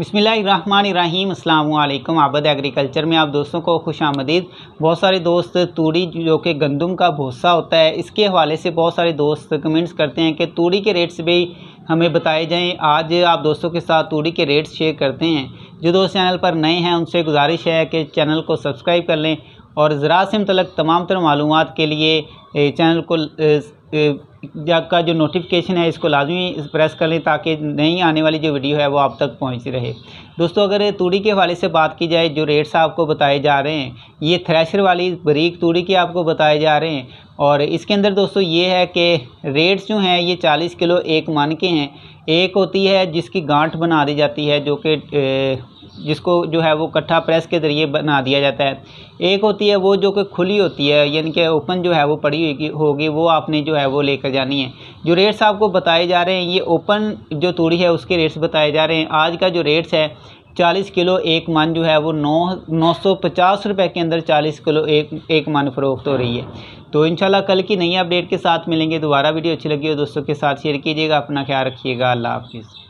बसमिल आबद agriculture में आप दोस्तों को खुश आमदीद बहुत सारे दोस्त तूड़ी जो कि गंदम का भूसा होता है इसके हवाले से बहुत सारे दोस्त कमेंट्स करते हैं कि तूड़ी के रेट्स भी हमें बताए जाएं आज आप दोस्तों के साथ तूड़ी के रेट्स शेयर करते हैं जो दोस्त चैनल पर नए हैं उनसे गुजारिश है कि चैनल को सब्सक्राइब कर लें और ज़रा से मतलब तमाम तर मालूम के लिए चैनल को का जो नोटिफिकेशन है इसको लाजमी प्रेस कर लें ताकि नई आने वाली जो वीडियो है वो आप तक पहुंचती रहे दोस्तों अगर तूड़ी के हवाले से बात की जाए जो रेट्स आपको बताए जा रहे हैं ये थ्रेशर वाली बरीक तूड़ी के आपको बताए जा रहे हैं और इसके अंदर दोस्तों ये है कि रेट्स जो हैं ये चालीस किलो एक मान के हैं एक होती है जिसकी गांठ बना दी जाती है जो कि जिसको जो है वो कट्ठा प्रेस के ज़रिए बना दिया जाता है एक होती है वो जो कि खुली होती है यानी कि ओपन जो है वो पड़ी हुई होगी वो आपने जो है वो लेकर जानी है जो रेट्स आपको बताए जा रहे हैं ये ओपन जो तूड़ी है उसके रेट्स बताए जा रहे हैं आज का जो रेट्स है चालीस किलो एक मान जो है वो नौ नौ सौ पचास के अंदर चालीस किलो एक एक मान फरोख्त हो रही है तो इनशाला कल की नई अपडेट के साथ मिलेंगे दोबारा वीडियो अच्छी लगी हो दोस्तों के साथ शेयर कीजिएगा अपना ख्याल रखिएगा अल्लाह हाफिज़